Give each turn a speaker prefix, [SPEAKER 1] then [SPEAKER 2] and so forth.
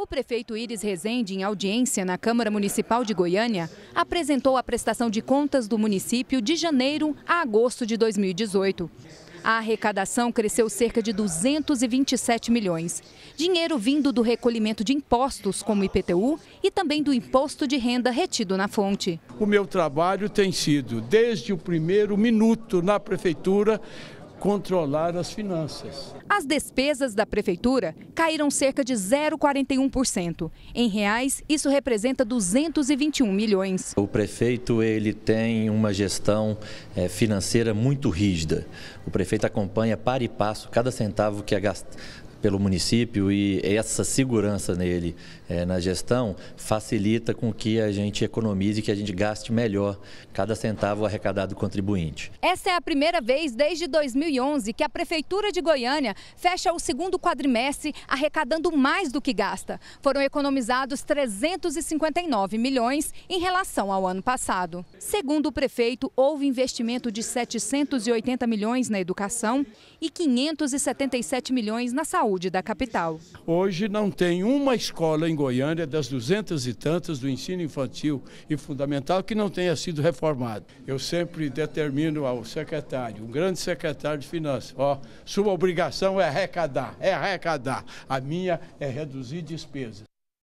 [SPEAKER 1] O prefeito Iris Rezende, em audiência na Câmara Municipal de Goiânia, apresentou a prestação de contas do município de janeiro a agosto de 2018. A arrecadação cresceu cerca de 227 milhões. Dinheiro vindo do recolhimento de impostos, como IPTU, e também do imposto de renda retido na fonte. O
[SPEAKER 2] meu trabalho tem sido, desde o primeiro minuto na prefeitura, controlar as finanças.
[SPEAKER 1] As despesas da prefeitura caíram cerca de 0,41%. Em reais, isso representa 221 milhões.
[SPEAKER 3] O prefeito ele tem uma gestão é, financeira muito rígida. O prefeito acompanha para e passo cada centavo que é gasto pelo município e essa segurança nele é, na gestão facilita com que a gente economize, e que a gente gaste melhor cada centavo arrecadado do contribuinte.
[SPEAKER 1] Essa é a primeira vez desde 2011 que a Prefeitura de Goiânia fecha o segundo quadrimestre arrecadando mais do que gasta. Foram economizados 359 milhões em relação ao ano passado. Segundo o prefeito, houve investimento de 780 milhões na educação e 577 milhões na saúde saúde da capital.
[SPEAKER 2] Hoje não tem uma escola em Goiânia, das duzentas e tantas do ensino infantil e fundamental, que não tenha sido reformada. Eu sempre determino ao secretário, um grande secretário de finanças, ó, sua obrigação é arrecadar, é arrecadar. A minha é reduzir despesas.